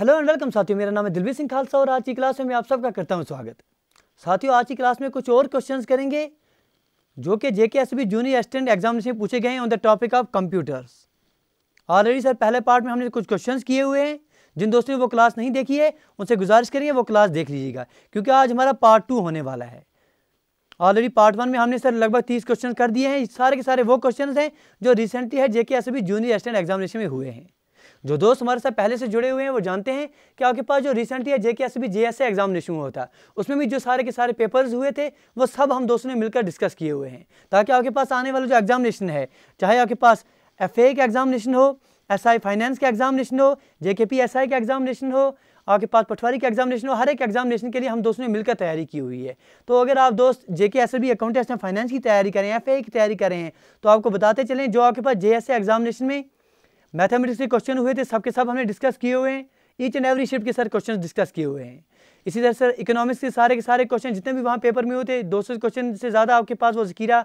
Hello and welcome साथियों मेरा नाम है दिलवीर सिंह खालसा और आज की क्लास में मैं आप सबका करता हूं स्वागत साथियों आज की क्लास में कुछ और क्वेश्चंस करेंगे जो कि J K S B junior assistant examination पूछे गए हैं on the topic of computers already sir पहले पार्ट में हमने कुछ क्वेश्चन किए हुए हैं जिन दोस्तों ने वो क्लास नहीं देखी है उनसे गुजारिश करिए वो क्लास देख लीजिएगा क्योंकि आज हमारा पार्ट टू होने वाला है ऑलरेडी पार्ट वन में हमने सर लगभग तीस क्वेश्चन कर दिए हैं सारे के सारे वो क्वेश्चन हैं जो रिसेंटली है J K S B junior assistant examination में हुए हैं जो दोस्त हमारे साथ पहले से जुड़े हुए हैं वो जानते हैं कि आपके पास जो recently J K S B J S examination हुआ था उसमें भी जो सारे के सारे पेपर्स हुए थे वो सब हम दोस्तों ने मिलकर डिस्कस किए हुए हैं ताकि आपके पास आने वाला जो एग्जामिनेशन है चाहे आपके पास एफ ए का एग्जामिनेशन हो एस आई फाइनेंस का एग्जामिनेशन हो जे के पी एस आई का एग्जामिनेशन हो आपके पास पटवारी के एग्जामिनेशन हो हर एक एग्जामिनेशन के लिए हम दोस्तों ने मिलकर तैयारी की हुई है तो अगर आप दोस्त J K S B accounts and finance की तैयारी करें एफ ए की तैयारी करें तो आपको बताते चलें जो आपके पास जे एस एग्जामिनेशन में मैथमेटिक्स के क्वेश्चन हुए थे सबके सब हमने डिस्कस किए हुए हैं ईच एंड एवरी शिफ्ट के सर क्वेश्चन डिस्कस किए हुए हैं इसी तरह सर इकोनॉमिक्स के सारे के सारे क्वेश्चन जितने भी वहाँ पेपर में होते दो सौ क्वेश्चन से ज़्यादा आपके पास वो जखीरा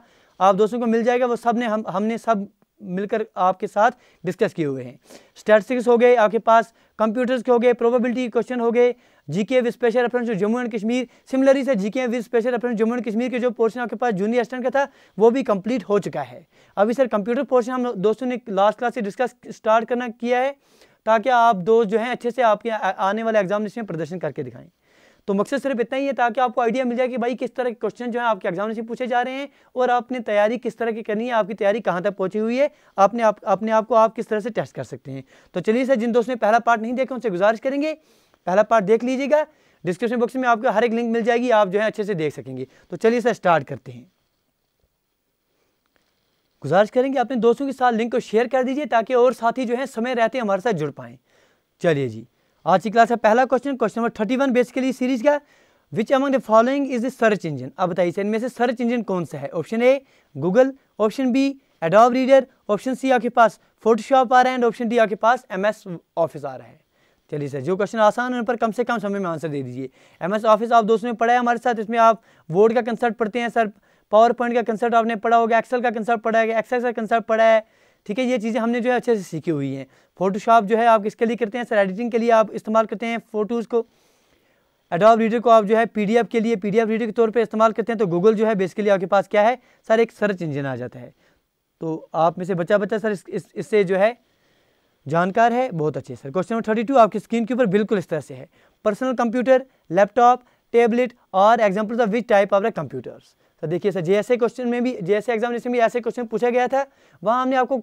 आप दोस्तों को मिल जाएगा वो सब ने हम हमने सब मिलकर आपके साथ डिस्कस किए हुए हैं स्टैटिस्टिक्स हो गए आपके पास कंप्यूटर्स के हो गए प्रोबेबिलिटी क्वेश्चन हो गए जीके विद स्पेशल रेफरेंस जो जम्मू एंड कश्मीर सिमिलरली से GK with special reference Jammu and Kashmir के जो पोर्शन आपके पास जूनियर असिस्टेंट का था वो भी कंप्लीट हो चुका है अभी सर कंप्यूटर पोर्शन हम दोस्तों ने लास्ट क्लास से डिस्कस स्टार्ट करना किया है ताकि आप दोस्त जो हैं अच्छे से आपके आने वाले एग्जामिनेशन में प्रदर्शन करके दिखाएं तो मकसद सिर्फ इतना ही है ताकि आपको आइडिया मिल जाए कि भाई किस तरह के क्वेश्चन जो है आपके एग्जाम से पूछे जा रहे हैं और आपने तैयारी किस तरह की करनी है आपकी तैयारी कहाँ तक पहुंची हुई है आपने आप अपने आप को आप किस तरह से टेस्ट कर सकते हैं तो चलिए सर जिन दोस्तों ने पहला पार्ट नहीं देखा उनसे गुजारिश करेंगे पहला पार्ट देख लीजिएगा डिस्क्रिप्शन बॉक्स में आपको हर एक लिंक मिल जाएगी आप जो है अच्छे से देख सकेंगे तो चलिए सर स्टार्ट करते हैं गुजारिश करेंगे अपने दोस्तों के साथ लिंक को शेयर कर दीजिए ताकि और साथी जो है समय रहते हमारे साथ जुड़ पाए चलिए जी आज की क्लास का पहला question question number thirty one basically series का which among the following is the search engine अब बताइए सर इनमें से सर्च इंजन कौन सा है option A Google option B Adobe reader option C आपके पास फोटोशॉप आ रहा है एंड ऑप्शन डी आपके पास एम एस ऑफिस आ रहा है चलिए सर जो क्वेश्चन आसान है उन पर कम से कम समय में आंसर दे दीजिए एम एस ऑफिस आप दोस्तों ने पढ़ा है हमारे साथ इसमें आप वर्ड का कंसर्ट पढ़ते हैं सर पावर पॉइंट का कंसर्ट आपने पढ़ा होगा एक्सेल का कंसर्ट पढ़ा है एक्सेल का कंसर्ट पढ़ा है ठीक है ये चीज़ें हमने जो है अच्छे से सीखी हुई हैं फोटोशॉप जो है आप किसके लिए करते हैं सर एडिटिंग के लिए आप इस्तेमाल करते हैं फोटोज़ को एडॉप रीडर को आप जो है पी के लिए पी रीडर के तौर पर इस्तेमाल करते हैं तो गूगल जो है बेसिकली आपके पास क्या है सर एक सर्च इंजन आ जाता है तो आप में से बच्चा बच्चा सर इससे जो है जानकार है बहुत अच्छे sir question number thirty two आपकी स्क्रीन के ऊपर बिल्कुल इस तरह से है पर्सनल कंप्यूटर लैपटॉप टेबलेट और examples of which type of the computers तो देखिए सर जैसे क्वेश्चन में भी जैसे एग्जामिनेशन में ऐसे क्वेश्चन पूछा गया था वहाँ हमने आपको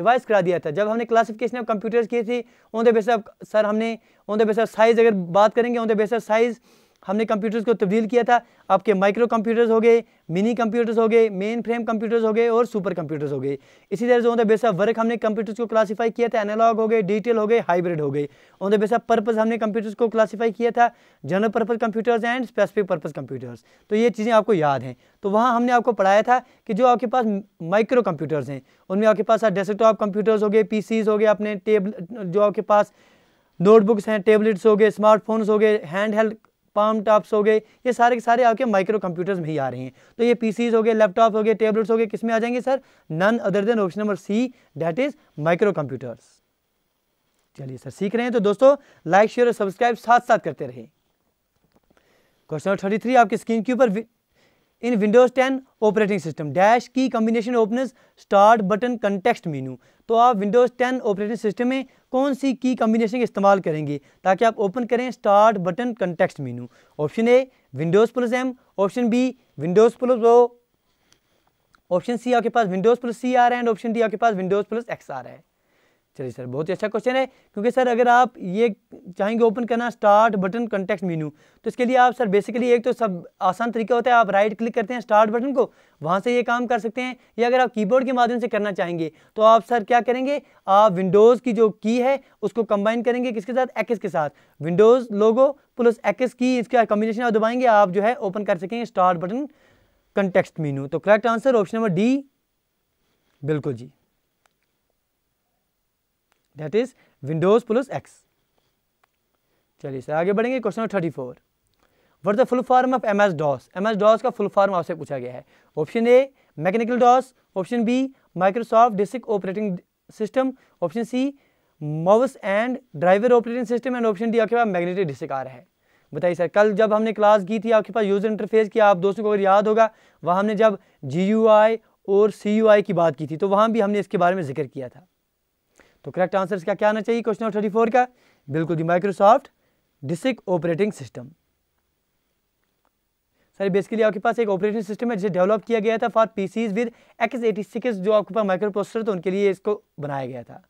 रिवाइज करा दिया था जब हमने क्लासिफिकेशन ऑफ कंप्यूटर्स की थी on the base of sir हमने on the base of size अगर बात करेंगे on the base of size हमने कंप्यूटर्स को तब्दील किया था आपके माइक्रो कंप्यूटर्स हो गए मिनी कंप्यूटर्स हो गए मेन फ्रेम कंप्यूटर्स हो गए और सुपर कंप्यूटर्स हो गए इसी तरह से on the base of work हमने कंप्यूटर्स को क्लासिफाई किया था एनालॉग हो गए डिटेल हो गए हाइब्रिड हो गए on the base of purpose हमने कंप्यूटर्स को क्लासीफाई किया था general purpose computers and specific purpose computers तो ये चीज़ें आपको याद हैं तो वहाँ हमने आपको पढ़ाया था कि जो आपके पास माइक्रो कंप्यूटर्स हैं उनमें आपके पास डेस्कटॉप कंप्यूटर्स हो गए पी हो गए अपने टेबल जो आपके पास नोटबुक्स हैं टेबलेट्स हो गए स्मार्टफोन्स हो गए हैंड हेल्ड पाम टॉप्स हो गए ये सारे के सारे आपके माइक्रो कंप्यूटर्स में ही आ रहे हैं तो ये पीसीज हो गए लैपटॉप हो गए टेबलेट्स हो गए किस में आ जाएंगे sir none other than option number C that is micro computers चलिए सर सीख रहे हैं तो दोस्तों लाइक शेयर और सब्सक्राइब साथ साथ करते रहे क्वेश्चन नंबर थर्टी थ्री आपकी स्क्रीन के ऊपर in Windows 10 operating system dash key combination open start button context menu तो आप विंडोज़ 10 ऑपरेटिंग सिस्टम में कौन सी की कम्बिनेशन इस्तेमाल करेंगे ताकि आप ओपन करें start button context menu option A Windows plus M option B Windows plus O option C आपके पास विंडोज़ प्लस सी आ रहा है एंड ऑप्शन डी आपके पास विंडोज़ प्लस एक्स आ रहा है चलिए सर बहुत ही अच्छा क्वेश्चन है क्योंकि सर अगर आप ये चाहेंगे ओपन करना स्टार्ट बटन कंटेक्स्ट मीनू तो इसके लिए आप सर बेसिकली एक तो सब आसान तरीका होता है आप राइट क्लिक करते हैं स्टार्ट बटन को वहाँ से ये काम कर सकते हैं या अगर आप कीबोर्ड के माध्यम से करना चाहेंगे तो आप सर क्या करेंगे आप विंडोज़ की जो की है उसको कंबाइन करेंगे किसके साथ एक्स के साथ विंडोज़ लोगो प्लस एक्स की इसका कॉम्बिनेशन आप दबाएंगे आप जो है ओपन कर सकेंगे स्टार्ट बटन कंटेक्सट मीनू तो correct answer option number D बिल्कुल जी that is Windows plus X चलिए सर आगे बढ़ेंगे question number thirty four what the full form of M S DOS M S DOS का full form आपसे पूछा गया है option A mechanical DOS option B Microsoft disk operating system option C mouse and driver operating system and option D आपके पास magnetic disk आ रहा है बताइए सर कल जब हमने क्लास की थी आपके पास यूज़र इंटरफेस की आप दोस्तों को अगर याद होगा वहाँ हमने जब जी और सी की बात की थी तो वहाँ भी हमने इसके बारे में जिक्र किया था तो करेक्ट आंसर क्या क्या आना चाहिए क्वेश्चन नंबर थर्टी फोर का बिल्कुल जी Microsoft disk operating system sir basically आपके पास एक ऑपरेटिंग सिस्टम है जिसे डेवलप किया गया था for PCs with X eighty six जो आपके पास माइक्रो प्रोसेसर तो उनके लिए इसको बनाया गया था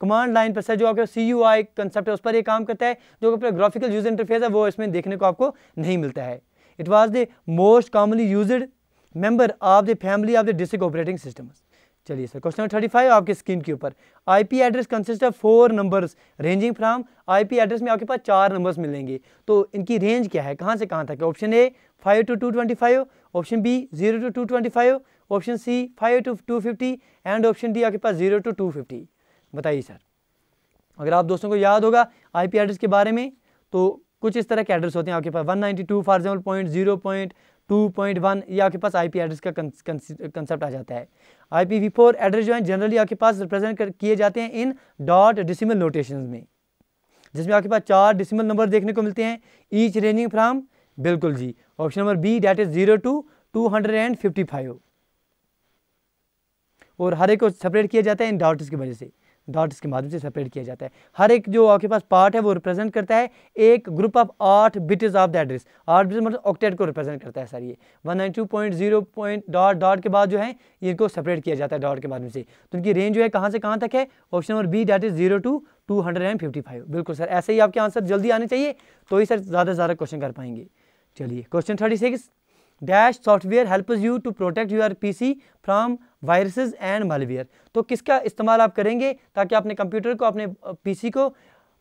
कमांड लाइन पर सर जो आपका सी यू आई कंसेप्ट है उस पर ये काम करता है जो अपना ग्राफिकल यूजर इंटरफेस है वो इसमें देखने को आपको नहीं मिलता है it was the most commonly use member of the family of the district operating systems चलिए sir question number thirty five आपके स्क्रीन के ऊपर IP address consist of four numbers ranging from IP address में आपके पास चार numbers मिलेंगे तो इनकी रेंज क्या है कहाँ से कहाँ तक है option A five to two twenty five option B zero to two twenty five option C five to two fifty and option D आपके पास जीरो टू टू फिफ्टी बताइए सर अगर आप दोस्तों को याद होगा आई एड्रेस के बारे में तो कुछ इस तरह के एड्रेस होते हैं आपके पास one ninety two for example point zero point two point one ये आपके पास आई एड्रेस का कंसेप्ट आ जाता है फोर एड्रेस जो है जनरली आपके पास रिप्रेजेंट किए जाते हैं इन डॉट डिसिमल नोटेशन में जिसमें आपके पास चार डिसिमल नंबर देखने को मिलते हैं ईच रेंजिंग फ्राम बिल्कुल जी option number B that is zero to two hundred and fifty five और हर एक को सेपरेट किया जाता है इन डाउट्स की वजह से डॉट्स के माध्यम से सेपरेट किया जाता है हर एक जो आपके पास पार्ट है वो रिप्रेजेंट करता है एक ग्रुप ऑफ आठ बिट्स ऑफ द एड्रेस आठ बिट मतलब ऑक्टेट को रिप्रेजेंट करता है सर ये one nine two point zero point dot dot के बाद जो है इनको सेपरेट किया जाता है डॉट के माध्यम से तो इनकी रेंज जो है कहाँ से कहाँ तक है option number B that is zero to two hundred and fifty five बिल्कुल सर ऐसे ही आपके आंसर जल्दी आने चाहिए तो ही सर ज़्यादा से ज़्यादा क्वेश्चन कर पाएंगे चलिए question thirty six dash software helps you to protect your P C from viruses and malware तो किसका इस्तेमाल आप करेंगे ताकि अपने कंप्यूटर को अपने सी को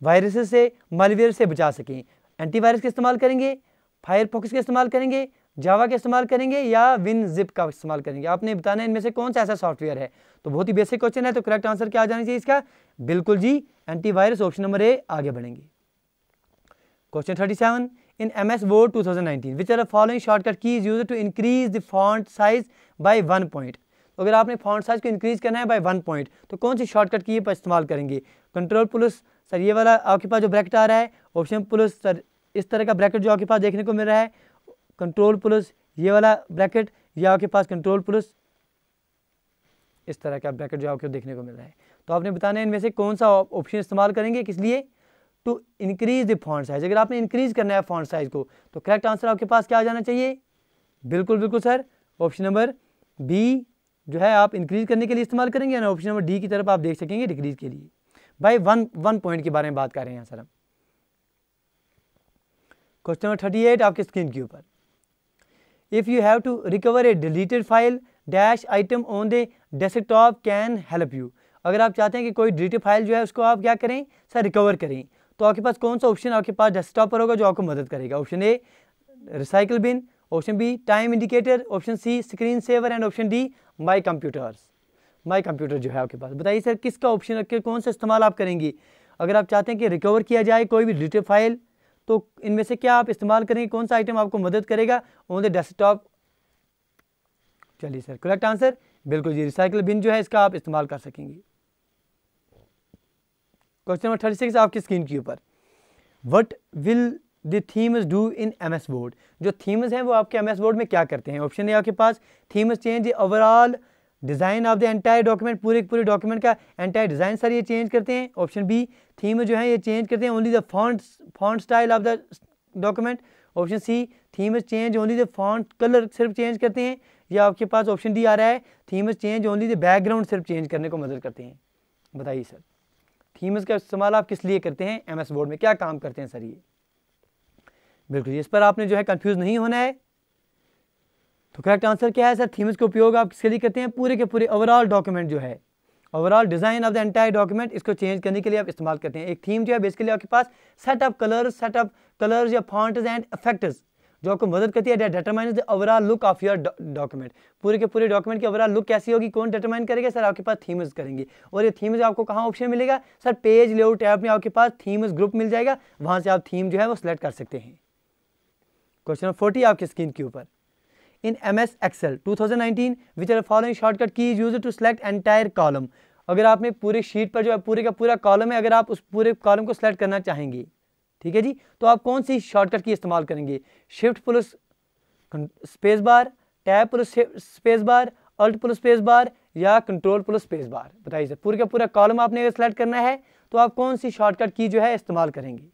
वायरसेस से मलवेयर से बचा सकें एंटीवायरस का इस्तेमाल करेंगे फायरफॉक्स का इस्तेमाल करेंगे जावा का इस्तेमाल करेंगे या विन जिप का इस्तेमाल करेंगे आपने बताना इनमें से कौन सा ऐसा सॉफ्टवेयर है तो बहुत ही बेसिक क्वेश्चन है तो करेक्ट आंसर क्या आ जाना चाहिए इसका बिल्कुल जी एंटीवायरस ऑप्शन नंबर ए आगे बढ़ेंगे question thirty seven in MS Word 2019 which are the following shortcut keys used to increase the font size by one point तो अगर आपने फॉन्ट साइज को इंक्रीज करना है बाय वन पॉइंट तो कौन सी शॉर्टकट की पर इस्तेमाल करेंगे कंट्रोल प्लस सर ये वाला आपके पास जो ब्रैकेट आ रहा है ऑप्शन प्लस सर इस तरह का ब्रैकेट जो आपके पास देखने को मिल रहा है कंट्रोल प्लस ये वाला ब्रैकेट ये आपके पास कंट्रोल प्लस इस तरह का ब्रैकेट जो आपके देखने को मिल रहा है तो आपने बताना है इनमें से कौन सा ऑप्शन इस्तेमाल करेंगे किस लिए to increase the font size अगर आपने इंक्रीज करना है फॉन्ट साइज को तो करेक्ट आंसर आपके पास क्या आ जाना चाहिए बिल्कुल बिल्कुल सर ऑप्शन नंबर बी जो है आप इंक्रीज करने के लिए इस्तेमाल करेंगे ना ऑप्शन नंबर डी की तरफ आप देख सकेंगे डिक्रीज के लिए भाई वन वन पॉइंट के बारे में बात कर रहे हैं सर हम क्वेश्चन नंबर थर्टी एट आपके स्क्रीन के ऊपर if you have to recover a deleted file dash item on the desktop can help you अगर आप चाहते हैं कि कोई डिलीटेड फाइल जो है उसको आप क्या करें सर रिकवर करें तो आपके पास कौन सा ऑप्शन आपके पास डेस्कटॉप पर होगा जो आपको मदद करेगा option A recycle bin option B time indicator option C screen saver and option D my computers my computer जो है आपके पास बताइए सर किसका ऑप्शन रख कौन सा इस्तेमाल आप करेंगी अगर आप चाहते हैं कि रिकवर किया जाए कोई भी डिटेल फाइल तो इनमें से क्या आप इस्तेमाल करेंगे कौन सा आइटम आपको मदद करेगा ऑन द डेस्कटॉप चलिए सर करेक्ट आंसर बिल्कुल जी रिसाइकिल बिन जो है इसका आप इस्तेमाल कर सकेंगे क्वेश्चन नंबर थर्टी सिक्स आपकी स्क्रीन के ऊपर what will the themes do in M S Word जो थीम्स हैं वो आपके एम एस बोर्ड में क्या करते हैं ऑप्शन है आपके पास themes change overall design of the entire document पूरे पूरे डॉक्यूमेंट का एंटायर डिज़ाइन सर ये चेंज करते हैं ऑप्शन बी थीम जो है ये चेंज करते हैं only the font font style of the document option C theme change only the font colour सिर्फ चेंज करते हैं या आपके पास ऑप्शन डी आ रहा है theme change only the background सिर्फ चेंज करने को मदद करते हैं बताइए सर हीमस का इस्तेमाल आप किस लिए करते हैं एमएस बोर्ड में क्या काम करते हैं सर ये बिल्कुल इस पर आपने जो है कंफ्यूज नहीं होना है तो करेक्ट आंसर क्या है सर थीम्स का उपयोग आप किसके लिए करते हैं पूरे के पूरे ओवरऑल डॉक्यूमेंट जो है overall design of the entire document इसको चेंज करने के लिए आप इस्तेमाल करते हैं एक थीम जो है बेसिकली आपके पास सेटअप कलर सेटअप कलर्स या फॉन्ट्स एंड इफेक्ट्स जो आपको मदद करती है determine the overall look of your document पूरे के पूरे डॉक्यूमेंट की ओवरऑल लुक कैसी होगी कौन डेटरमाइन करेगा सर आपके पास थीम्स करेंगे और ये थीम्स आपको कहाँ ऑप्शन मिलेगा सर पेज लेआउट टैब में आपके पास थीम्स ग्रुप मिल जाएगा वहाँ से आप थीम जो है वो सिलेक्ट कर सकते हैं क्वेश्चन नंबर फोर्टी आपकी स्क्रीन के ऊपर in M S Excel two thousand nineteen which are following shortcut key use to select entire column अगर आपने पूरे शीट पर जो है पूरे का पूरा कॉलम है अगर आप उस पूरे कॉलम को सिलेक्ट करना चाहेंगे ठीक है जी तो आप कौन सी शॉर्टकट की इस्तेमाल करेंगे shift plus space bar tab plus space bar alt plus space bar या कंट्रोल प्लस स्पेस बार बताइए सर का पूरा कॉलम आपने अगर सेलेक्ट करना है तो आप कौन सी शॉर्टकट की जो है इस्तेमाल करेंगे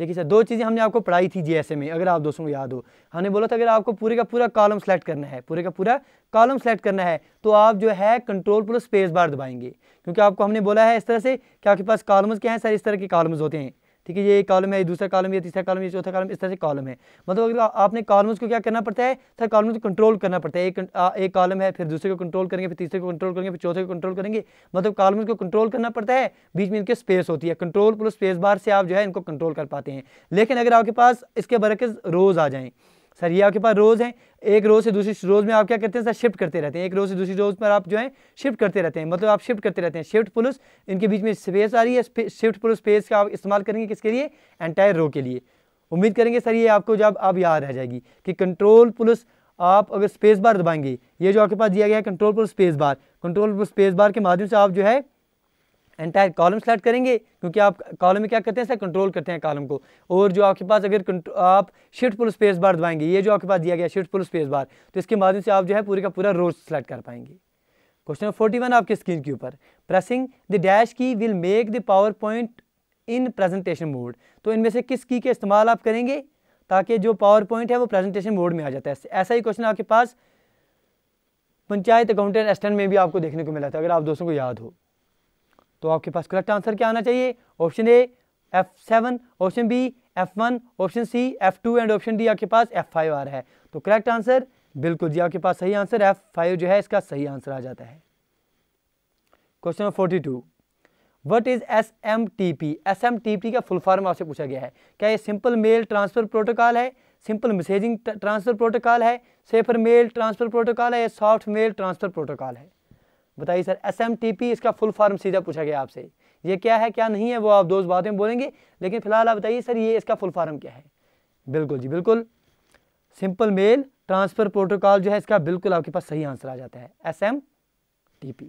देखिए सर दो चीज़ें हमने आपको पढ़ाई थी जीएसए में अगर आप दोस्तों को याद हो हमने बोला था अगर आपको पूरे का पूरा कॉलम सेलेक्ट करना है पूरे का पूरा कॉलम सेलेक्ट करना है तो आप जो है कंट्रोल प्लस स्पेस बार दबाएंगे क्योंकि आपको हमने बोला है इस तरह से कि आपके पास कॉलम्स क्या हैं सर इस तरह के कॉलम्स होते हैं ठीक है ये कॉलम है दूसरा कॉलम ये तीसरा कॉलम ये चौथा कॉलम इस तरह से कॉलम है मतलब आपने कॉलम्स को क्या करना पड़ता है सर तो कॉलम्स को कंट्रोल करना पड़ता है एक एक कॉलम है फिर दूसरे को कंट्रोल करेंगे फिर तीसरे को कंट्रोल करेंगे फिर चौथे को कंट्रोल करेंगे मतलब कॉलम्स को कंट्रोल करना पड़ता है बीच में इनके स्पेस होती है कंट्रोल प्लस स्पेस बार से आप जो है इनको कंट्रोल कर पाते हैं लेकिन अगर आपके पास इसके बरकस रोज़ आ जाएँ सर ये आपके पास रोज़ हैं एक रोज़ से दूसरी रोज़ में आप क्या करते हैं सर शिफ्ट करते रहते हैं एक रोज़ से दूसरी रोज़ पर आप जो है शिफ्ट करते रहते हैं मतलब आप शिफ्ट करते रहते हैं शिफ्ट पुलिस इनके बीच में स्पेस आ रही है शिफ्ट पुलिस स्पेस का आप इस्तेमाल करेंगे किसके लिए एंटायर रो के लिए उम्मीद करेंगे सर ये आपको जब आप याद रह जाएगी कि कंट्रोल पुलिस आप अगर स्पेस बार दबाएंगे ये जो आपके पास दिया गया है control plus space bar control plus space bar के माध्यम से आप जो है एंटायर कॉलम सेलेक्ट करेंगे क्योंकि आप कॉलम में क्या करते हैं सर कंट्रोल करते हैं कॉलम को और जो आपके पास अगर आप शिफ्ट पुल स्पेस बार दबाएंगे ये जो आपके पास दिया गया शिफ्ट पुल स्पेस बार तो इसके माध्यम से आप जो है पूरे का पूरा रोज सेलेक्ट कर पाएंगे क्वेश्चन नंबर फोर्टी वन आपके स्क्रीन के ऊपर pressing the dash key will make the PowerPoint in presentation mode तो इनमें से किस की के इस्तेमाल आप करेंगे ताकि जो पावर पॉइंट है वो प्रेजेंटेशन मोड में आ जाता है ऐसा ही क्वेश्चन आपके पास पंचायत अकाउंटेंट असिस्टेंट में भी आपको देखने को मिला था अगर आप दोस्तों को याद हो तो आपके पास करेक्ट आंसर क्या आना चाहिए option A F seven option B F one option C F two and option D आपके पास एफ फाइव आ रहा है तो करेक्ट आंसर बिल्कुल जी आपके पास सही आंसर एफ फाइव जो है इसका सही आंसर आ जाता है question number forty two what is S M T P S M T P का फुल फॉर्म आपसे पूछा गया है क्या ये सिंपल मेल ट्रांसफ़र प्रोटोकॉल है सिंपल मैसेजिंग ट्रांसफ़र प्रोटोकॉल है सेफर मेल ट्रांसफ़र प्रोटोकॉल है या सॉफ्ट मेल ट्रांसफ़र प्रोटोकॉल है बताइए sir S M T P इसका फुल फॉर्म सीधा पूछा गया आपसे ये क्या है क्या नहीं है वो आप दोस्त बातें बोलेंगे लेकिन फिलहाल आप बताइए सर ये इसका फुल फॉर्म क्या है बिल्कुल जी बिल्कुल सिंपल मेल ट्रांसफर प्रोटोकॉल जो है इसका बिल्कुल आपके पास सही आंसर आ जाता है एस एम टी पी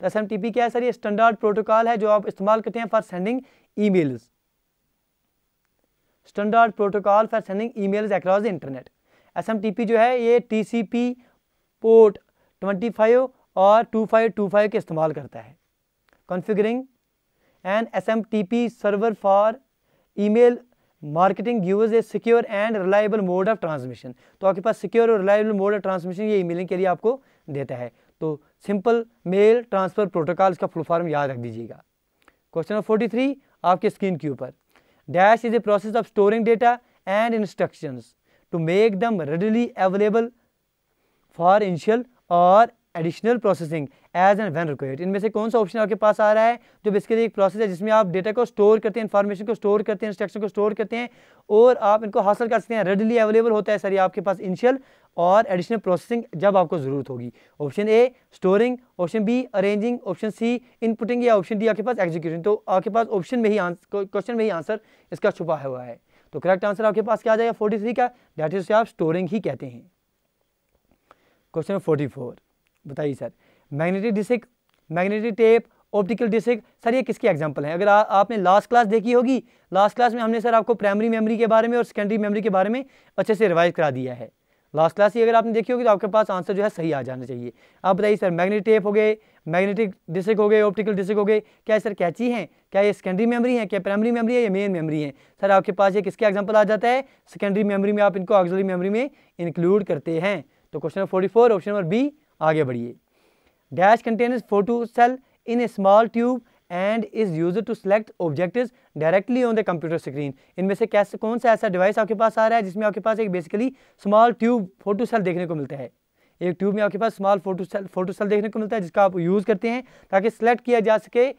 तो एस एम टी पी क्या है सर ये स्टैंडर्ड प्रोटोकॉल है जो आप इस्तेमाल करते हैं for sending emails standard protocol for sending emails across the internet S M T P जो है ये T C P port twenty five और 2525 के इस्तेमाल करता है configuring and S M T P server for email marketing use a secure and reliable mode of transmission तो आपके पास सिक्योर और रिलायबल मोड ऑफ ट्रांसमिशन ये मेलिंग के लिए आपको देता है तो सिंपल मेल ट्रांसफ़र प्रोटोकॉल इसका फुल फॉर्म याद रख दीजिएगा क्वेश्चन नंबर फोर्टी थ्री आपके स्क्रीन के ऊपर dash is a process of storing data and instruction to make them readily available for initial और additional processing as and when required इनमें से कौन सा ऑप्शन आपके पास आ रहा है जो बेसिकली एक प्रोसेस है जिसमें आप डेटा को स्टोर करते हैं इन्फॉर्मेशन को स्टोर करते हैं इंस्ट्रक्शन को स्टोर करते हैं और आप इनको हासिल कर सकते हैं रेडली अवेलेबल होता है सर आपके पास इनिशियल और एडिशनल प्रोसेसिंग जब आपको ज़रूरत होगी option A storing option B arranging option C inputting या ऑप्शन डी आपके पास एग्जीक्यूशन तो आपके पास ऑप्शन में ही क्वेश्चन में ही आंसर इसका छुपा हुआ है तो करेक्ट आंसर आपके पास क्या आ जाएगा फोर्टी थ्री का डेट इज आप स्टोरिंग ही कहते हैं क्वेश्चन फोर्टी फोर बताइए sir magnetic disk magnetic tape optical disk sir ये किसकी एग्जांपल है अगर आ, आपने लास्ट क्लास देखी होगी लास्ट क्लास में हमने सर आपको प्राइमरी मेमोरी के बारे में और सेकेंडरी मेमोरी के बारे में अच्छे से रिवाइज करा दिया है लास्ट क्लास ही अगर आपने देखी होगी तो आपके पास आंसर जो है सही आ जाना चाहिए आप बताइए सर मैग्नेटिक टेप हो गए मैग्नेटिक डिस्क हो गए ऑप्टिकल डिस्क हो गए क्या सर कैची हैं क्या ये सेकेंडरी मेमोरी है क्या प्राइमरी मेमोरी है या मेन मेमोरी है सर आपके पास ये किसके एग्जाम्पल आ जाता है सेकेंडरी मेमोरी में आप इनको ऑक्सिलरी मेमोरी में इंक्लूड करते हैं तो question number forty option number B आगे बढ़िए dash contains photo cell in a small tube and is use to select objective directly on the computer screen इनमें से कैसे कौन सा ऐसा डिवाइस आपके पास आ रहा है जिसमें आपके पास एक basically small tube photo cell देखने को मिलता है एक ट्यूब में आपके पास small photo cell photo cell देखने को मिलता है जिसका आप यूज़ करते हैं ताकि सेलेक्ट किया जा सके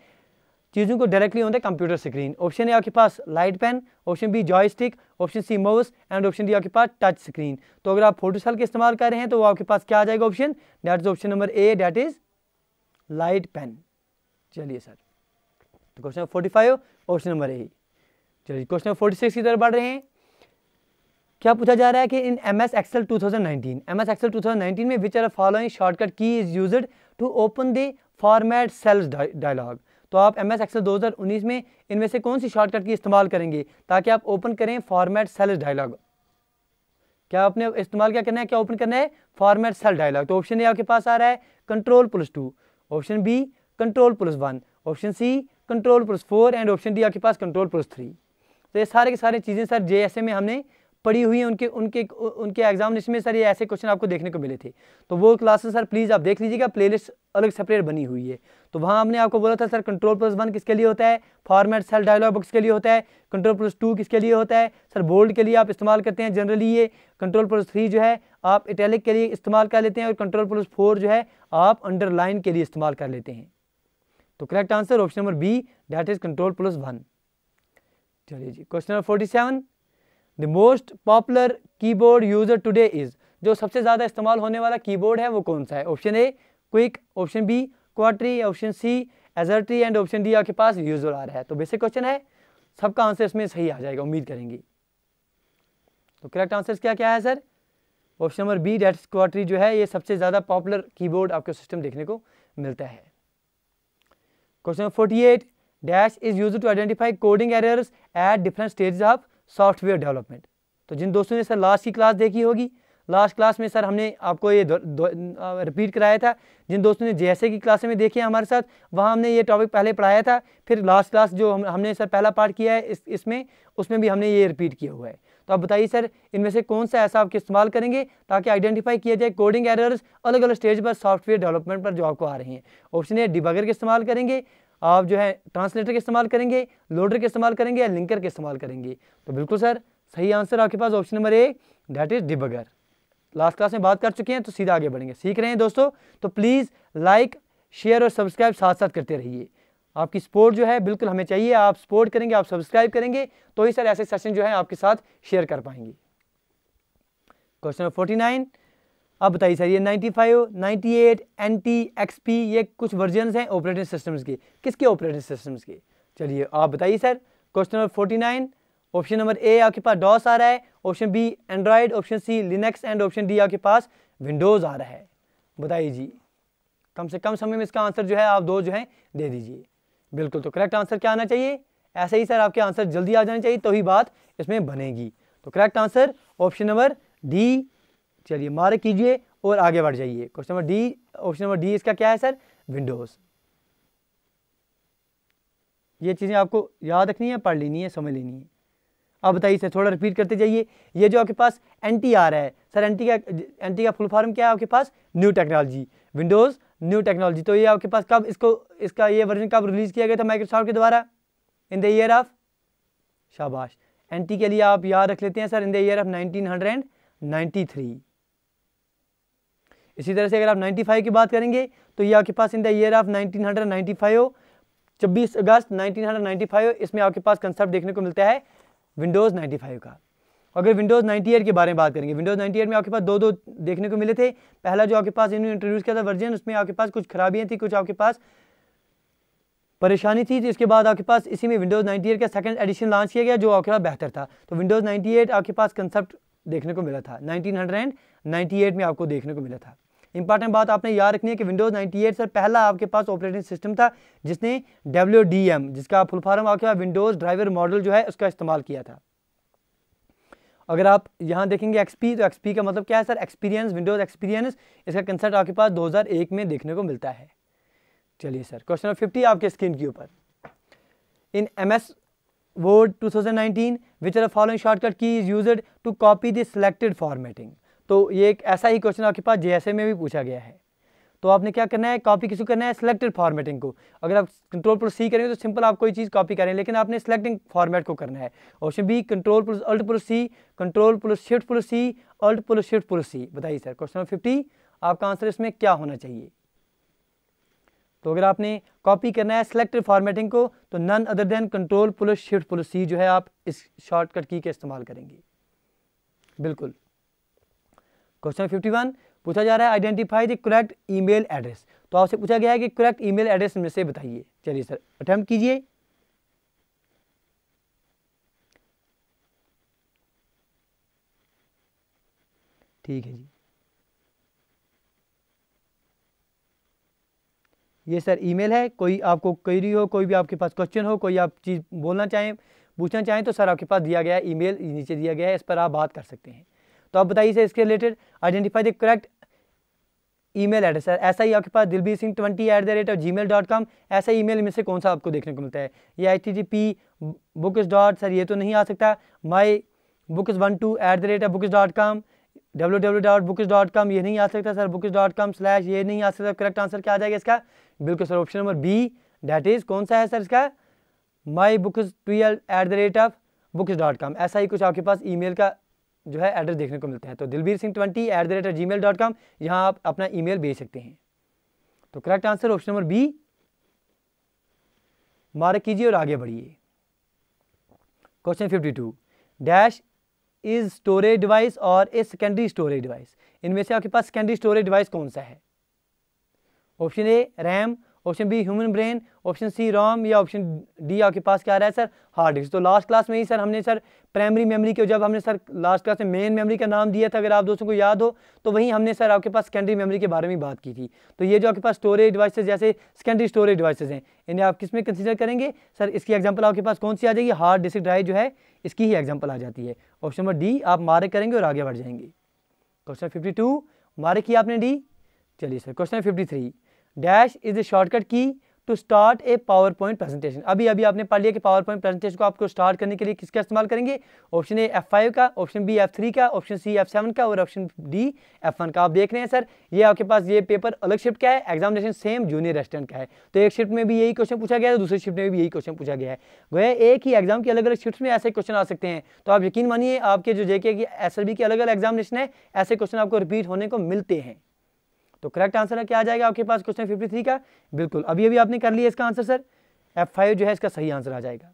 चीज़ों को डायरेक्टली होता है कंप्यूटर स्क्रीन ऑप्शन ए आपके पास light pen option B joystick option C mouse and option D आपके पास टच स्क्रीन तो अगर आप फोटोशॉल के इस्तेमाल कर रहे हैं तो आपके पास क्या आ जाएगा option that is option number A that is light pen चलिए सर तो question number forty five option number A चलिए क्वेश्चन नंबर फोर्टी सिक्स की तरफ बढ़ रहे हैं क्या पूछा जा रहा है कि in M S Excel two thousand nineteen M S two thousand nineteen में which are following shortcut key is use to open the format cells dialog तो आप एम एस हज़ार उन्नीस में इनमें से कौन सी शॉर्टकट की इस्तेमाल करेंगे ताकि आप ओपन करें फॉर्मेट सेल डायलॉग क्या आपने इस्तेमाल क्या करना है क्या ओपन करना है फॉर्मेट सेल डायलॉग तो ऑप्शन ए आपके पास आ रहा है control plus two option B control plus one option C control plus four and option D आपके पास कंट्रोल प्लस थ्री तो ये सारे के सारे चीज़ें सर जे में हमने पढ़ी हुई है उनके उनके उनके एग्जामिनेशन में सर ये ऐसे क्वेश्चन आपको देखने को मिले थे तो वो क्लासेस सर प्लीज़ आप देख लीजिएगा प्लेलिस्ट अलग सेपरेट बनी हुई है तो वहाँ हमने आपको बोला था सर कंट्रोल प्लस वन किसके लिए होता है फॉर्मेट सेल डायलॉग बॉक्स के लिए होता है कंट्रोल प्लस टू किसके लिए होता है सर बोल्ड के लिए आप इस्तेमाल करते हैं जनरली ये कंट्रोल प्लस थ्री जो है आप इटैलिक के लिए इस्तेमाल कर लेते हैं और कंट्रोल प्लस फोर जो है आप अंडरलाइन के लिए इस्तेमाल कर लेते हैं तो correct answer option number B that is control plus one चलिए जी question number forty seven the most popular keyboard user today is जो सबसे ज़्यादा इस्तेमाल होने वाला कीबोर्ड है वो कौन सा है option A quick option B QWERTY option C AZERTY and option D आपके पास यूजर आ रहा है तो बेसिक क्वेश्चन है सबका आंसर इसमें सही आ जाएगा उम्मीद करेंगी तो करेक्ट आंसर क्या क्या है sir option number B that QWERTY जो है ये सबसे ज़्यादा पॉपुलर कीबोर्ड आपके सिस्टम देखने को मिलता है question number forty eight dash is use to identify coding errors at different stage of software development तो जिन दोस्तों ने सर लास्ट की क्लास देखी होगी लास्ट क्लास में सर हमने आपको ये रिपीट कराया था जिन दोस्तों ने जैसे की क्लास में देखी है हमारे साथ वहाँ हमने ये टॉपिक पहले पढ़ाया था फिर लास्ट क्लास जो हम हमने सर पहला पार्ट किया है इस इसमें उसमें भी हमने ये रिपीट किया हुआ है तो आप बताइए सर इनमें से कौन सा ऐसा आप इस्तेमाल करेंगे ताकि आइडेंटिफाई किया जाए कोडिंग एरर्स अलग अलग स्टेज पर सॉफ्टवेयर डेवलपमेंट पर जो आपको आ रही हैं ऑप्शन ए डिबगर के इस्तेमाल करेंगे आप जो है ट्रांसलेटर का इस्तेमाल करेंगे लोडर का इस्तेमाल करेंगे या लिंकर का इस्तेमाल करेंगे तो बिल्कुल सर सही आंसर आपके पास option number A that is debugger last class में बात कर चुके हैं तो सीधा आगे बढ़ेंगे सीख रहे हैं दोस्तों तो प्लीज़ लाइक शेयर और सब्सक्राइब साथ साथ करते रहिए आपकी सपोर्ट जो है बिल्कुल हमें चाहिए आप सपोर्ट करेंगे आप सब्सक्राइब करेंगे तो ही सर ऐसे सेशन जो है आपके साथ शेयर कर पाएंगे क्वेश्चन नंबर फोर्टी नाइन अब बताइए सर ये 95, 98, एनटी एक्सपी ये कुछ वर्जन हैं ऑपरेटिंग सिस्टम्स के किसके ऑपरेटिंग सिस्टम्स के चलिए आप बताइए sir question number 49 option number A आपके पास डॉस आ रहा है option B Android option C Linux and option D आपके पास विंडोज़ आ रहा है बताइए जी कम से कम समय में इसका आंसर जो है आप दो जो है दे दीजिए बिल्कुल तो करेक्ट आंसर क्या आना चाहिए ऐसे ही सर आपके आंसर जल्दी आ जाना चाहिए तो ही बात इसमें बनेगी तो correct answer option number D चलिए मार्क कीजिए और आगे बढ़ जाइए question number D option number D इसका क्या है सर विंडोज़ ये चीज़ें आपको याद रखनी है पढ़ लेनी है समझ लेनी है अब बताइए सर थोड़ा रिपीट करते जाइए ये जो आपके पास एन टी आ रहा है सर एन टी का एन टी का फुल फॉर्म क्या है आपके पास new technology Windows new technology तो ये आपके पास कब इसको इसका ये वर्जन कब रिलीज़ किया गया था माइक्रोसॉफ्ट के द्वारा इन द ईयर ऑफ शाबाश एन टी के लिए आप याद रख लेते हैं sir in the year of nineteen hundred ninety three इसी तरह से अगर आप 95 की बात करेंगे तो ये आपके पास इन द ईयर ऑफ 1995 हो छब्बीस अगस्त 1995 इसमें आपके पास कंसेप्ट देखने को मिलता है विंडोज़ 95 का अगर विंडोज़ एट के बारे में बात करेंगे विंडोज़ एट में आपके पास दो दो देखने को मिले थे पहला जो आपके पास इन्होंने इंट्रोड्यूस किया था वर्जन उसमें आपके पास कुछ खराबियाँ थी कुछ आपके पास परेशानी थी जिसके बाद आपके पास इसी में विंडोज़ एट का सेकंड एडिशन लॉन्च किया गया जो आपके पास बेहतर था तो विंडोज़ एट आपके पास कंसेप्ट देखने को मिला था एट में आपको देखने को मिला था इंपॉर्टेंट बात आपने याद रखनी है कि विंडोज 98 सर पहला आपके पास ऑपरेटिंग सिस्टम था जिसने डब्ल्यू जिसका फुल फॉर्म आपके पास विंडोज ड्राइवर मॉडल जो है उसका इस्तेमाल किया था अगर आप यहाँ देखेंगे एक्सपी तो एक्सपी का मतलब क्या है सर एक्सपीरियंस विंडोज एक्सपीरियंस इसका कंसर्ट आपके पास दो में देखने को मिलता है चलिए सर क्वेश्चन नंबर फिफ्टी आपके स्क्रीन के ऊपर in M S Word 2019 which are following shortcut key is use to copy the selected formatting तो ये एक ऐसा ही क्वेश्चन आपके पास जे में भी पूछा गया है तो आपने क्या करना है कॉपी किसको करना है सिलेक्टेड फॉर्मेटिंग को अगर आप कंट्रोल प्लस सी करेंगे तो सिंपल आप कोई चीज़ कॉपी करें लेकिन आपने सिलेक्टिंग फॉर्मेट को करना है option B control plus alt plus C control plus shift plus C alt plus shift plus C बताइए सर क्वेश्चन नंबर फिफ्टी आपका आंसर इसमें क्या होना चाहिए तो अगर आपने कॉपी करना है सिलेक्टेड फॉर्मेटिंग को तो none other than control plus shift plus C जो है आप इस शॉर्टकट की का इस्तेमाल करेंगे बिल्कुल क्वेश्चन फिफ्टी वन पूछा जा रहा है identify the correct email address तो आपसे पूछा गया है कि करेक्ट ईमेल एड्रेस में से बताइए चलिए सर अटैम्प्ट कीजिए ठीक है जी ये सर ईमेल है कोई आपको क्वेरी हो कोई भी आपके पास क्वेश्चन हो कोई आप चीज़ बोलना चाहें पूछना चाहें तो सर आपके पास दिया गया ईमेल नीचे दिया गया है इस पर आप बात कर सकते हैं तो आप बताइए सर इसके related identify the correct email address है ऐसा ही आपके पास Dilbir Singh twenty eight the rate of G mail dot com ऐसा ई मेल में से कौन सा आपको देखने को मिलता है ये I T G P books dot sir ये तो नहीं आ सकता my books one two at the rate of books dot com W W dot books dot com ये नहीं आ सकता sir books dot com slash ये नहीं आ सकता करेक्ट आंसर क्या आ जाएगा इसका बिल्कुल sir option number B that is कौन सा है सर इसका my books twelve at the rate of books dot com ऐसा ही कुछ आपके पास ई मेल का जो है एड्रेस देखने को मिलते हैं तो Dilbir Singh twenty eight the rate G mail dot com यहाँ आप अपना मेल भेज सकते हैं तो correct answer option number B mark कीजिए और आगे बढ़िए question fifty two dash is storage device और ए सेकेंडरी स्टोरेज डिवाइस इनमें से आपके पास सेकेंडरी स्टोरेज डिवाइस कौन सा है option A RAM option B human brain option C ROM या ऑप्शन डी आपके पास क्या आ रहा है सर हार्ड डिस्क तो लास्ट क्लास में ही सर हमने सर प्राइमरी मेमोरी के जब हमने सर लास्ट क्लास में मेन मेमोरी का नाम दिया था अगर आप दोस्तों को याद हो तो वहीं हमने सर आपके पास सेकेंडरी मेमोरी के बारे में बात की थी तो ये जो आपके पास स्टोरेज डिवाइसेज जैसे सेकेंडरी स्टोरेज डिवाइसेज हैं इन्हें आप किस में कंसिडर करेंगे सर इसकी एग्जाम्पल आपके पास कौन सी आ जाएगी हार्ड डिस्क ड्राइव जो है इसकी ही एग्जाम्पल आ जाती है ऑप्शन नंबर डी आप मारे करेंगे और आगे बढ़ जाएंगे क्वेश्चन फिफ्टी टू मारे किया आपने डी चलिए sir question fifty three dash is the shortcut key to start a PowerPoint presentation अभी अभी आपने पढ़ लिया कि पावर पॉइंट प्रेजेंटेशन को आपको स्टार्ट करने के लिए किसका इस्तेमाल करेंगे ऑप्शन ए एफ फाइव का ऑप्शन बी एफ थ्री का ऑप्शन सी एफ सेवन का और ऑप्शन डी एफ वन का आप देख रहे हैं सर ये आपके पास ये पेपर अलग शिफ्ट का है एग्जामिनेशन सेम जूनियर रेस्टोरेंट का है तो एक शिफ्ट में भी यही क्वेश्चन पूछा गया है तो दूसरे शिफ्ट में भी यही क्वेश्चन पूछा गया है वह एक ही एग्जाम के अलग अलग शिफ्ट में ऐसे क्वेश्चन आ सकते हैं तो आप यकीन मानिए आपके जो जेके की एस के अलग अलग एग्जामिनेशन है ऐसे क्वेश्चन आपको रिपीट होने को मिलते हैं तो करेक्ट आंसर है क्या आ जाएगा आपके पास क्वेश्चन फिफ्टी थ्री का बिल्कुल अभी अभी आपने कर लिया इसका आंसर सर एफ फाइव जो है इसका सही आंसर आ जाएगा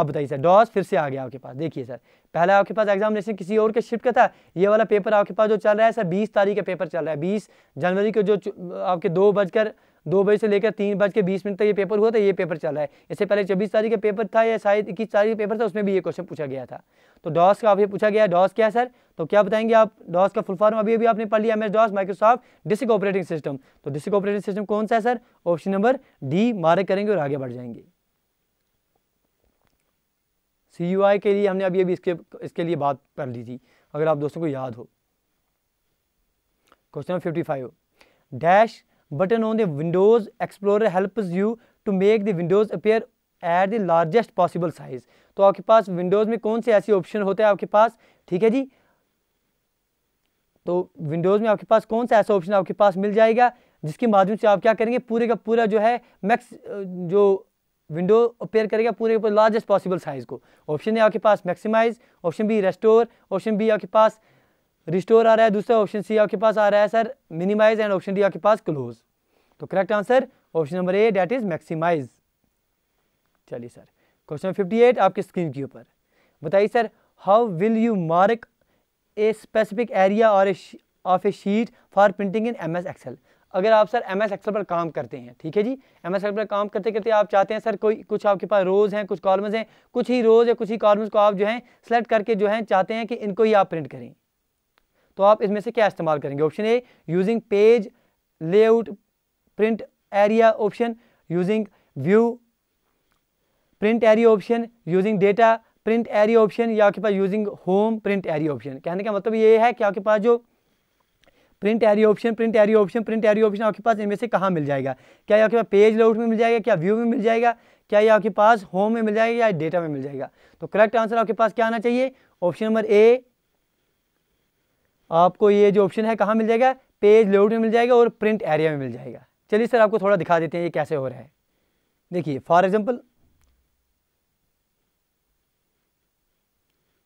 अब बताइए सर डॉस फिर से आ गया आपके पास देखिए सर पहला आपके पास एग्जामिनेशन किसी और के शिफ्ट का था ये वाला पेपर आपके पास जो चल रहा है सर बीस तारीख का पेपर चल रहा है बीस जनवरी को जो आपके दो बजकर दो बजे से लेकर तीन बज के बीस मिनट तक ये पेपर हुआ था ये पेपर चला है इससे पहले छब्बीस तारीख का पेपर था या शायद इक्कीस तारीख का पेपर था उसमें भी ये क्वेश्चन पूछा गया था तो डॉस का अभी पूछा गया डॉस क्या सर तो क्या बताएंगे आप डॉस का फुल फॉर्म अभी अभी आपने पढ़ लिया M DOS Microsoft disk operating system तो डिस्क ऑपरेटिंग सिस्टम कौन सा है सर ऑप्शन नंबर डी मारे करेंगे और आगे बढ़ जाएंगे सी यू आई के लिए हमने अभी अभी इसके इसके लिए बात कर ली थी अगर आप दोस्तों को याद हो question number fifty five dash button on the Windows Explorer helps you to make the windows appear at the largest possible size. तो आपके पास विंडोज़ में कौन से ऐसे ऑप्शन होते हैं आपके पास ठीक है जी तो विंडोज़ में आपके पास कौन सा ऐसा ऑप्शन आपके पास मिल जाएगा जिसके माध्यम से आप क्या करेंगे पूरे का पूरा जो है मैक्स जो विंडो अपेयर करेगा पूरे का लार्जेस्ट पॉसिबल साइज़ को ऑप्शन है आपके पास maximize option B restore option B आपके पास रिस्टोर आ रहा है दूसरा ऑप्शन सी आपके पास आ रहा है sir minimize and option D आपके पास क्लोज तो correct answer option number A that is maximize चलिए सर क्वेश्चन फिफ्टी एट आपके स्क्रीन के ऊपर बताइए sir how will you mark a specific area और of a sheet for printing in M S Excel अगर आप sir M S XL पर काम करते हैं ठीक है जी एम एस एक्सेल पर काम करते करते आप चाहते हैं सर कोई कुछ आपके पास रोज़ हैं कुछ कॉलम्स हैं कुछ ही रोज़ या कुछ ही कॉलम्स को आप जो है सेलेक्ट करके जो है चाहते हैं कि इनको ही आप प्रिंट करें तो आप इसमें से क्या इस्तेमाल करेंगे option A using page layout print area option using view print area option using data print area option या आपके पास using home print area option कहने का मतलब ये है कि आपके पास जो print area option print area option print area option आपके पास इनमें से कहाँ मिल जाएगा क्या आपके पास पेज लेआउट में मिल जाएगा क्या व्यू में मिल जाएगा क्या ये आपके पास होम में मिल जाएगा या डेटा में मिल जाएगा तो करेक्ट आंसर आपके पास क्या आना चाहिए ऑप्शन नंबर ए आपको ये जो ऑप्शन है कहाँ मिल जाएगा पेज लेआउट में मिल जाएगा और प्रिंट एरिया में मिल जाएगा चलिए सर आपको थोड़ा दिखा देते हैं ये कैसे हो रहा है देखिए फॉर एग्जाम्पल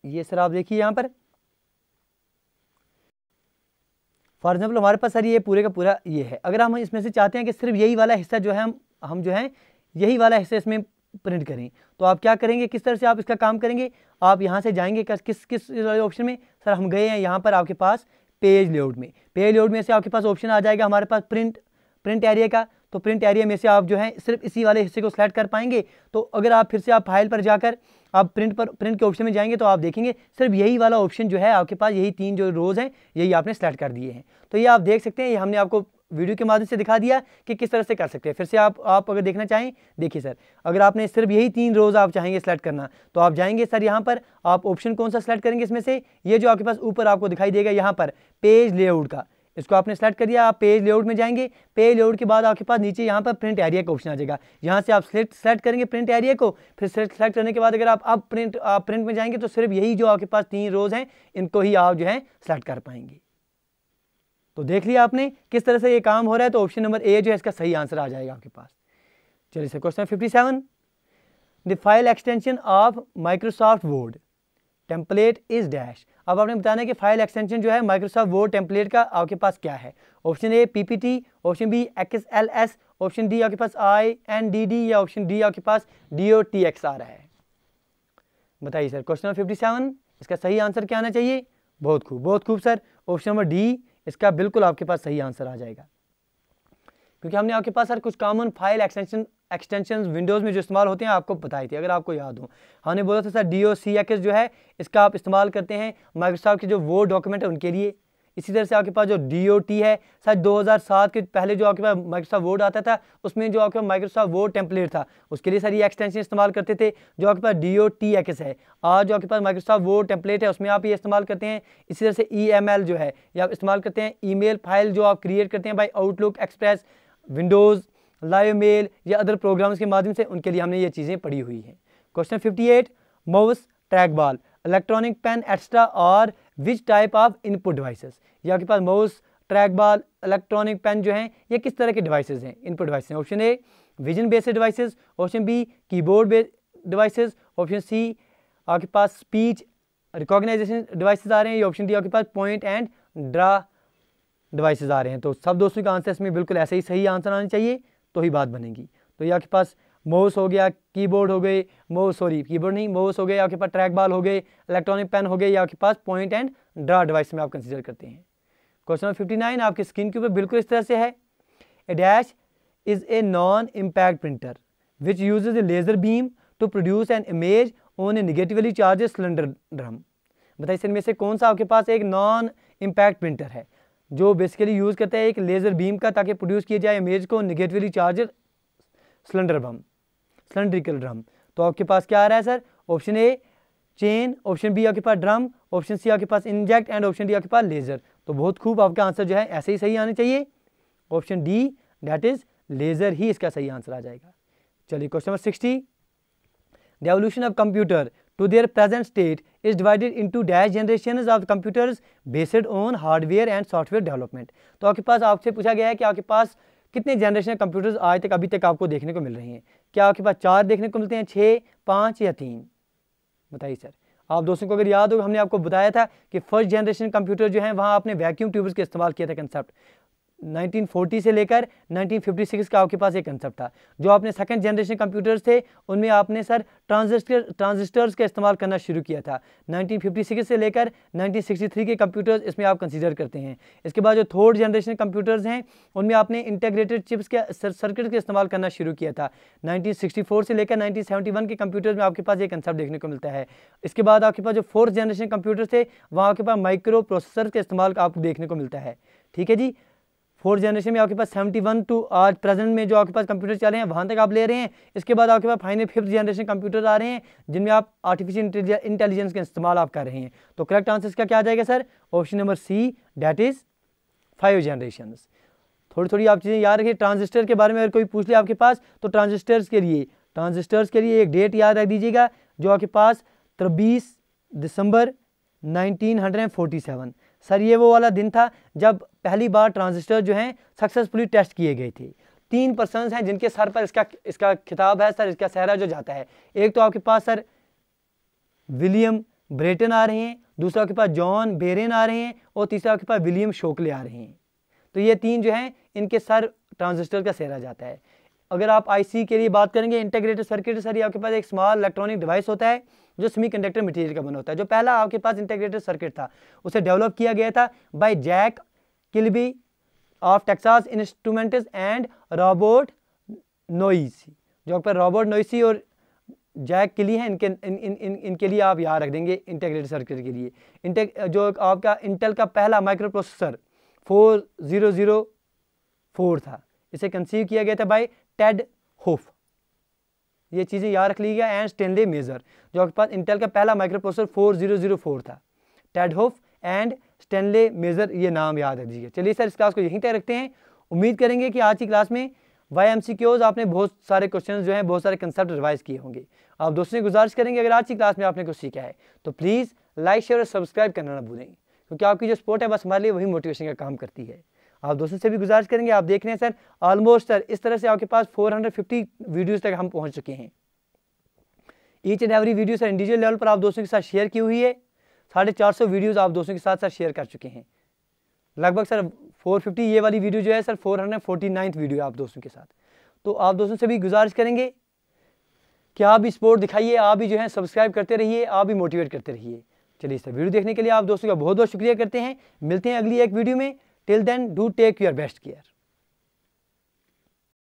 ये सर आप देखिए यहाँ पर फॉर एग्जाम्पल हमारे पास सर ये पूरे का पूरा ये है अगर हम इसमें से चाहते हैं कि सिर्फ यही वाला हिस्सा जो है हम हम जो है यही वाला हिस्सा इसमें प्रिंट करें तो आप क्या करेंगे किस तरह से आप इसका काम करेंगे आप यहाँ से जाएंगे किस किस ऑप्शन में सर हम गए हैं यहाँ पर आपके पास पेज लेआउट में पेज लेआउट में से आपके पास ऑप्शन आ जाएगा हमारे पास प्रिंट प्रिंट एरिया का तो प्रिंट एरिया में से आप जो है सिर्फ इसी वाले हिस्से को सिलेक्ट कर पाएंगे तो अगर आप फिर से आप फाइल पर जाकर आप प्रिंट पर प्रिंट के ऑप्शन में जाएंगे तो आप देखेंगे सिर्फ यही वाला ऑप्शन जो है आपके पास यही तीन जो रोज़ हैं यही आपने सेलेक्ट कर दिए हैं तो ये आप देख सकते हैं ये हमने आपको वीडियो के माध्यम से दिखा दिया कि किस तरह से कर सकते हैं फिर से आप आप अगर देखना चाहें देखिए सर अगर आपने सिर्फ यही तीन रोज आप चाहेंगे सेलेक्ट करना तो आप जाएंगे सर यहाँ पर आप ऑप्शन कौन सा सेलेक्ट करेंगे इसमें से ये जो आपके पास ऊपर आपको दिखाई देगा यहाँ पर पेज लेआउट का इसको आपने सेलेक्ट कर दिया आप पेज लेआउट में जाएंगे पेज लेआउट के बाद आपके पास नीचे यहाँ पर प्रिंट एरिया का ऑप्शन आ जाएगा यहाँ से आप सेलेक्ट सेलेक्ट करेंगे प्रिंट एरिया को फिर सेलेक्ट करने के बाद अगर आप अब प्रिंट आप प्रिंट में जाएंगे तो सिर्फ यही जो आपके पास तीन रोज हैं इनको ही आप जो है सेलेक्ट कर पाएंगे तो देख लिया आपने किस तरह से ये काम हो रहा है तो ऑप्शन नंबर ए जो है इसका सही आंसर आ जाएगा आपके पास चलिए sir question fifty seven the file extension of Microsoft Word template is dash अब आपने बताना है कि फाइल एक्सटेंशन जो है माइक्रोसॉफ्ट वर्ड टेम्पलेट का आपके पास क्या है option A PPT option B X L S option D आपके पास आई एन डी डी या ऑप्शन डी आपके पास डी ओ टी एक्स आ रहा है बताइए sir question number fifty seven इसका सही आंसर क्या आना चाहिए बहुत खूब बहुत खूब सर ऑप्शन नंबर डी इसका बिल्कुल आपके पास सही आंसर आ जाएगा क्योंकि हमने आपके पास सर कुछ common file extension extension Windows में जो इस्तेमाल होते हैं आपको बताई थी अगर आपको याद हो हमने बोला था sir D O C X जो है इसका आप इस्तेमाल करते हैं माइक्रोसॉफ्ट के जो वो डॉक्यूमेंट है उनके लिए इसी तरह से आपके पास जो डी ओ टी है सर 2007 के पहले जो आपके पास माइक्रोसॉफ्ट वर्ड आता था उसमें जो आपके पास माइक्रोसॉफ्ट वर्ड टेम्पलेट था उसके लिए सर ये एक्सटेंशन इस्तेमाल करते थे जो आपके पास डी ओ टी एक्स है आज जो आपके पास माइक्रोसॉफ्ट वर्ड टेम्पलेट है उसमें आप ये इस्तेमाल करते हैं इसी तरह से ई एम एल जो है ये आप इस्तेमाल करते हैं ई मेल फाइल जो आप क्रिएट करते हैं by Outlook Express Windows Live Mail या अदर प्रोग्राम्स के माध्यम से उनके लिए हमने ये चीज़ें पढ़ी हुई हैं question 58 mouse track ball electronic pen extra और which type of input devices या आपके पास mouse track ball electronic pen जो है ये किस तरह के डिवाइसेज हैं इनपुट डिवाइस हैं option A vision based devices option B keyboard based devices option C आपके पास स्पीच रिकॉग्नाइजेशन डिवाइसेज आ रहे हैं ये ऑप्शन डी आपके पास पॉइंट एंड ड्रा डिवाइसेज आ रहे हैं तो सब दोस्तों का आंसर इसमें बिल्कुल ऐसे ही सही आंसर आना चाहिए तो ही बात बनेगी तो ये आपके पास माउस हो गया कीबोर्ड हो गए माउस सॉरी कीबोर्ड नहीं माउस हो गए आपके पास ट्रैक बॉल हो गए इलेक्ट्रॉनिक पेन हो गए या आपके पास पॉइंट एंड ड्रा डिवाइस में आप कंसिडर करते हैं क्वेश्चन नंबर फिफ्टी नाइन आपकी स्क्रीन के ऊपर बिल्कुल इस तरह से है a dash is a non impact printer which use a laser beam to produce an image on a negatively charge cylinder drum बताइए इनमें से कौन सा आपके पास एक नॉन इम्पैक्ट प्रिंटर है जो बेसिकली यूज़ करता है एक लेज़र बीम का ताकि प्रोड्यूस किया जाए इमेज को निगेटिवली चार्ज सिलेंडर बम सिलेंड्रिकल ड्रम तो आपके पास क्या आ रहा है sir option A chain option B आपके पास ड्रम ऑप्शन सी आपके पास इंजेक्ट एंड ऑप्शन डी आपके पास लेज़र तो बहुत खूब आपका आंसर जो है ऐसे ही सही आना चाहिए option D that is laser ही इसका सही आंसर आ जाएगा चलिए question number sixty the evolution of computer to their present state is divided into dash generation of computers based on hardware and software development तो आपके पास आपसे पूछा गया है कि आपके पास कितने जनरेशन कंप्यूटर्स आज तक अभी तक आपको देखने को मिल रहे हैं क्या आपके पास चार देखने को मिलते हैं छः पाँच या तीन बताइए सर आप दोस्तों को अगर याद हो हमने आपको बताया था कि फर्स्ट जनरेशन कंप्यूटर जो है वहाँ आपने वैक्यूम ट्यूब्स का इस्तेमाल किया था कंसेप्ट 1940 से लेकर 1956 का आपके पास एक कंसेप्ट था जो आपने सेकंड जनरेशन कंप्यूटर्स थे उनमें आपने सर ट्रांजिस्टर ट्रांजिस्टर्स का इस्तेमाल करना शुरू किया था 1956 से लेकर 1963 के कंप्यूटर्स इसमें आप कंसीडर करते हैं इसके बाद जो थर्ड जनरेशन कंप्यूटर्स हैं उनमें आपने इंटेग्रेटेड चिप्स के सर्किट का इस्तेमाल करना शुरू किया था नाइनटीन से लेकर नाइनटीन के कंप्यूटर्स में आपके पास ये कंसेप्ट देखने को मिलता है इसके बाद आपके पास जो फोर्थ जनरेशन कंप्यूटर्स थे वहाँ आपके पास माइक्रो प्रोसेसर का इस्तेमाल आपको देखने को मिलता है ठीक है जी फोर्थ जनरेशन में आपके पास सेवेंटी वन टू आज प्रेजेंट में जो आपके पास कंप्यूटर चल रहे हैं वहाँ तक आप ले रहे हैं इसके बाद आपके पास फाइनल फिफ्थ जनरेशन कंप्यूटर आ रहे हैं जिनमें आप आर्टिफिशियल इंटेलिजेंस का इस्तेमाल आप कर रहे हैं तो करेक्ट आंसर इसका क्या आ जाएगा sir option number C that is five generation थोड़ी थोड़ी आप चीज़ें याद रखिए ट्रांजिस्टर के बारे में अगर कोई पूछ ले आपके पास तो ट्रांजिस्टर्स के लिए ट्रांजिस्टर्स के लिए एक डेट याद रख दीजिएगा जो आपके पास तरबीस दिसंबर सेवन सर ये वो वाला दिन था जब पहली बार ट्रांजिस्टर जो हैं सक्सेसफुली टेस्ट किए गए थे तीन पर्सन हैं जिनके सर पर इसका इसका खिताब है सर इसका सहरा जो जाता है एक तो आपके पास सर विलियम ब्रेटन आ रहे हैं दूसरा आपके पास जॉन बेरेन आ रहे हैं और तीसरा आपके पास विलियम शोकले आ रहे हैं तो ये तीन जो हैं इनके सर ट्रांजिस्टर का सहरा जाता है अगर आप आईसी के लिए बात करेंगे इंटीग्रेटेड सर्किट सर ये आपके पास एक स्मॉल इलेक्ट्रॉनिक डिवाइस होता है जो सेमीकंडक्टर मटेरियल का बना होता है जो पहला आपके पास इंटीग्रेटेड सर्किट था उसे डेवलप किया गया था by Jack Kilby of Texas Instruments and Robert Noyce जो आपका रॉबोट नोइसी और जैक के लिए हैं इनके इन, इन, इन, इनके लिए आप याद रख देंगे इंटेग्रेटेड सर्किट के लिए जो आपका इंटेल का पहला microprocessor four zero zero four था इसे कंसीव किया गया था बाई टेड होफ ये चीज़ें याद रख लीजिएगा एंड स्टेनले मेजर जो आपके पास इंटेल का पहला microprocessor four zero zero four था Ted Hoff and Stanley Mazor ये नाम याद रखिए चलिए सर इस क्लास को यहीं तय रखते हैं उम्मीद करेंगे कि आज की क्लास में वाई एम सी आपने बहुत सारे क्वेश्चन जो हैं बहुत सारे कंसेप्ट रिवाइज किए होंगे आप दोस्तों से गुजारिश करेंगे अगर आज की क्लास में आपने कुछ सीखा है तो प्लीज़ लाइक शेयर और सब्सक्राइब करना ना भूलें क्योंकि आपकी जो सपोर्ट है बस हमारे लिए वही मोटिवेशन का काम करती है आप दोस्तों से भी गुजारिश करेंगे आप देख रहे हैं सर ऑलमोस्ट सर इस तरह से आपके पास 450 वीडियोस तक हम पहुंच चुके हैं each and every video sir individual level पर आप दोस्तों के साथ शेयर की हुई है साढ़े चार सौ वीडियोज़ आप दोस्तों के साथ सर शेयर कर चुके हैं लगभग सर 450 ये वाली वीडियो जो है सर फोर हंड्रेड वीडियो आप दोस्तों के साथ तो आप दोस्तों से भी गुजारिश करेंगे कि आप भी स्पोर्ट दिखाइए आप भी जो है सब्सक्राइब करते रहिए आप भी मोटिवेट करते रहिए चलिए सर वीडियो देखने के लिए आप दोस्तों का बहुत बहुत शुक्रिया करते हैं मिलते हैं अगली एक वीडियो में Till then do take your best care.